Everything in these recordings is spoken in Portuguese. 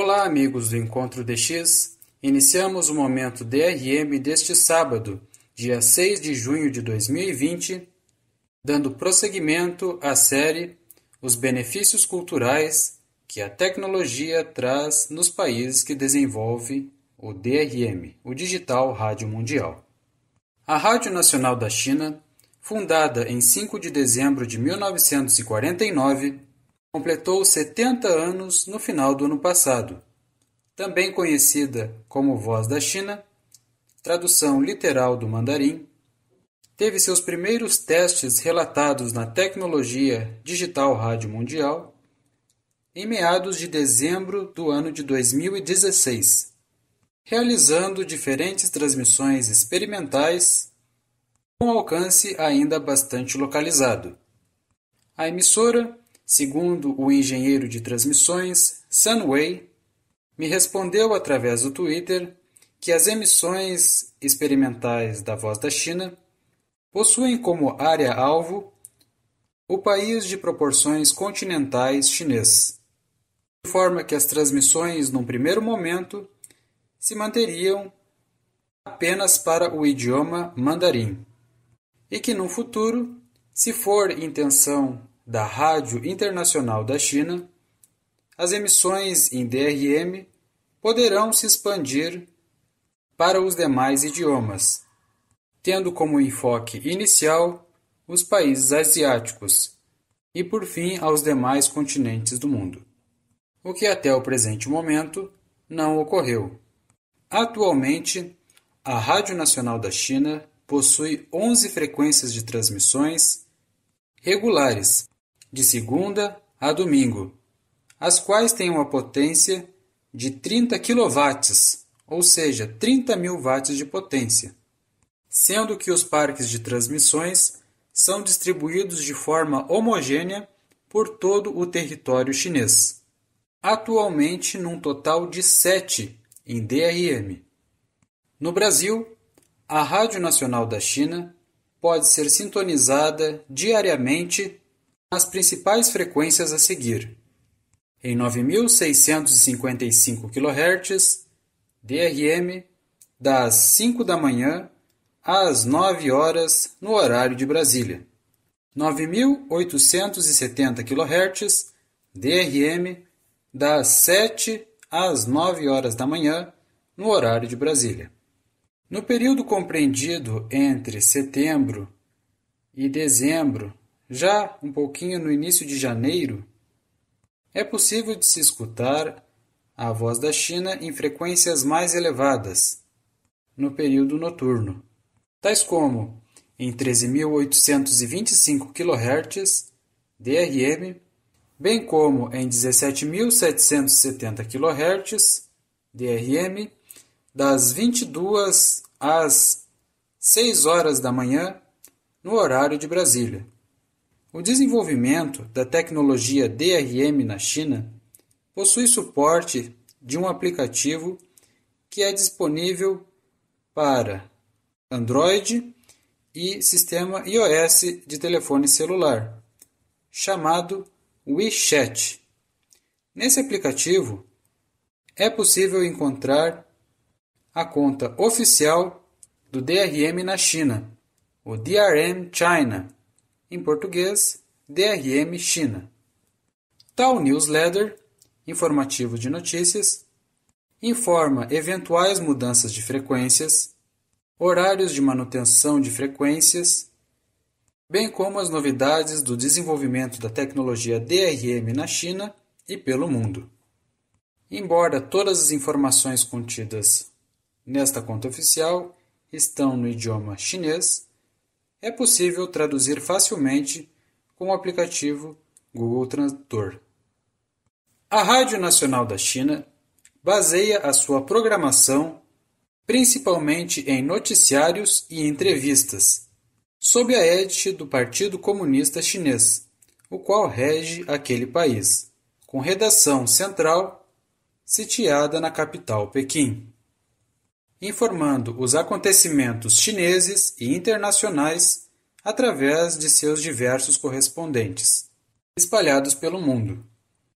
Olá, amigos do Encontro DX. Iniciamos o momento DRM deste sábado, dia 6 de junho de 2020, dando prosseguimento à série Os benefícios culturais que a tecnologia traz nos países que desenvolve o DRM, o Digital Rádio Mundial. A Rádio Nacional da China, fundada em 5 de dezembro de 1949, completou 70 anos no final do ano passado. Também conhecida como Voz da China, tradução literal do mandarim, teve seus primeiros testes relatados na tecnologia digital rádio mundial em meados de dezembro do ano de 2016, realizando diferentes transmissões experimentais com alcance ainda bastante localizado. A emissora Segundo o engenheiro de transmissões, Sunway, me respondeu através do Twitter que as emissões experimentais da Voz da China possuem como área-alvo o país de proporções continentais chinês, de forma que as transmissões, num primeiro momento, se manteriam apenas para o idioma mandarim, e que no futuro, se for intenção da Rádio Internacional da China, as emissões em DRM poderão se expandir para os demais idiomas, tendo como enfoque inicial os países asiáticos e, por fim, aos demais continentes do mundo, o que até o presente momento não ocorreu. Atualmente, a Rádio Nacional da China possui 11 frequências de transmissões regulares de segunda a domingo, as quais têm uma potência de 30 kW, ou seja, 30 mil watts de potência, sendo que os parques de transmissões são distribuídos de forma homogênea por todo o território chinês, atualmente num total de 7 em DRM. No Brasil, a Rádio Nacional da China pode ser sintonizada diariamente as principais frequências a seguir: em 9.655 kHz, DRM, das cinco da manhã às nove horas no horário de Brasília. 9.870 e kHz, DRM, das sete às nove horas da manhã no horário de Brasília. No período compreendido entre setembro e dezembro já um pouquinho no início de janeiro, é possível de se escutar a voz da China em frequências mais elevadas, no período noturno, tais como em 13.825 kHz DRM, bem como em 17.770 kHz DRM, das 22 às 6 horas da manhã, no horário de Brasília. O desenvolvimento da tecnologia DRM na China possui suporte de um aplicativo que é disponível para Android e sistema iOS de telefone celular, chamado WeChat. Nesse aplicativo é possível encontrar a conta oficial do DRM na China, o DRM China em português, DRM China. Tal newsletter, informativo de notícias, informa eventuais mudanças de frequências, horários de manutenção de frequências, bem como as novidades do desenvolvimento da tecnologia DRM na China e pelo mundo. Embora todas as informações contidas nesta conta oficial estão no idioma chinês, é possível traduzir facilmente com o aplicativo Google Tradutor. A Rádio Nacional da China baseia a sua programação principalmente em noticiários e entrevistas, sob a égide do Partido Comunista Chinês, o qual rege aquele país, com redação central sitiada na capital Pequim informando os acontecimentos chineses e internacionais através de seus diversos correspondentes, espalhados pelo mundo.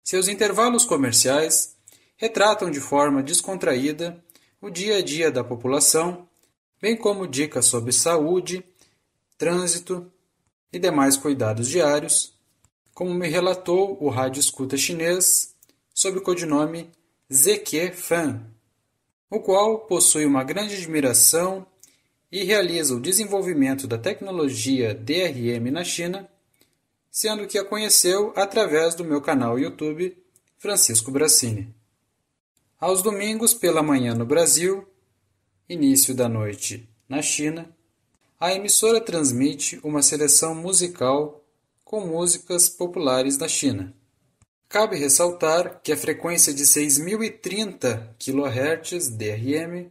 Seus intervalos comerciais retratam de forma descontraída o dia a dia da população, bem como dicas sobre saúde, trânsito e demais cuidados diários, como me relatou o rádio escuta chinês sob o codinome ZQ Fan, o qual possui uma grande admiração e realiza o desenvolvimento da tecnologia DRM na China, sendo que a conheceu através do meu canal YouTube Francisco Bracini. Aos domingos pela manhã no Brasil, início da noite na China, a emissora transmite uma seleção musical com músicas populares da China. Cabe ressaltar que a frequência de 6030 kHz DRM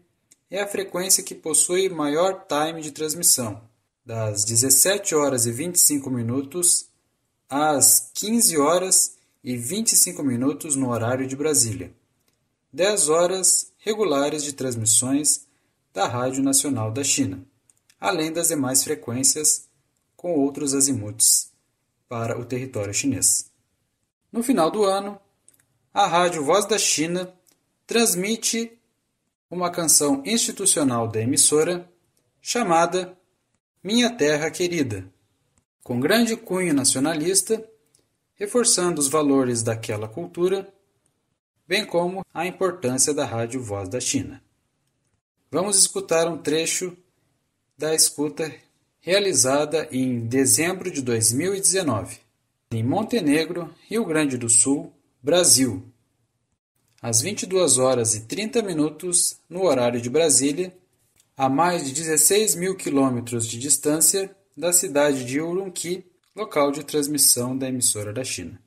é a frequência que possui maior time de transmissão, das 17 horas e 25 minutos às 15 horas e 25 minutos no horário de Brasília. 10 horas regulares de transmissões da Rádio Nacional da China, além das demais frequências com outros azimuts para o território chinês. No final do ano, a Rádio Voz da China transmite uma canção institucional da emissora chamada Minha Terra Querida, com grande cunho nacionalista, reforçando os valores daquela cultura, bem como a importância da Rádio Voz da China. Vamos escutar um trecho da escuta realizada em dezembro de 2019 em Montenegro, Rio Grande do Sul, Brasil, às 22 horas e 30 minutos, no horário de Brasília, a mais de 16 mil quilômetros de distância da cidade de Urumqi, local de transmissão da emissora da China.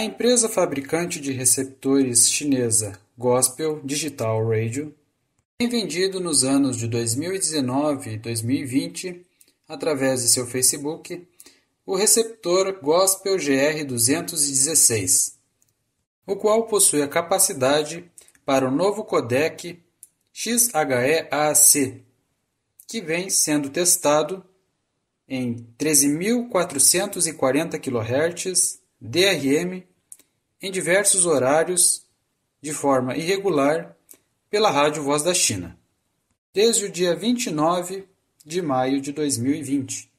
A empresa fabricante de receptores chinesa Gospel Digital Radio tem vendido nos anos de 2019 e 2020, através de seu Facebook, o receptor Gospel GR216, o qual possui a capacidade para o novo codec XHEAC, que vem sendo testado em 13.440 kHz DRM em diversos horários de forma irregular pela Rádio Voz da China, desde o dia 29 de maio de 2020.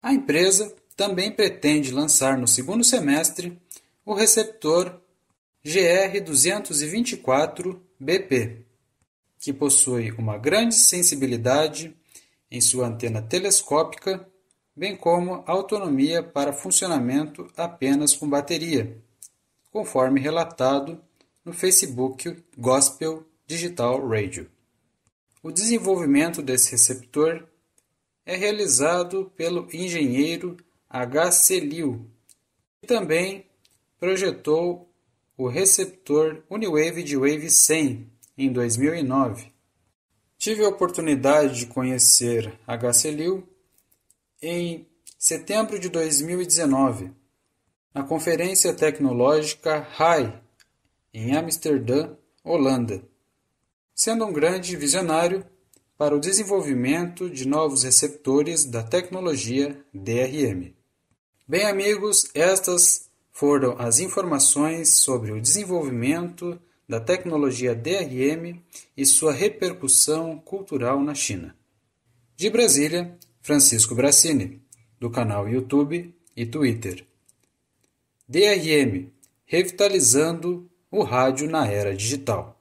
A empresa também pretende lançar no segundo semestre o receptor GR224BP, que possui uma grande sensibilidade em sua antena telescópica, bem como autonomia para funcionamento apenas com bateria conforme relatado no Facebook Gospel Digital Radio. O desenvolvimento desse receptor é realizado pelo engenheiro H. Celiu, que também projetou o receptor Uniwave de Wave 100 em 2009. Tive a oportunidade de conhecer H. Celiu em setembro de 2019 na Conferência Tecnológica HAI, em Amsterdã, Holanda, sendo um grande visionário para o desenvolvimento de novos receptores da tecnologia DRM. Bem, amigos, estas foram as informações sobre o desenvolvimento da tecnologia DRM e sua repercussão cultural na China. De Brasília, Francisco Bracini, do canal YouTube e Twitter. DRM Revitalizando o Rádio na Era Digital.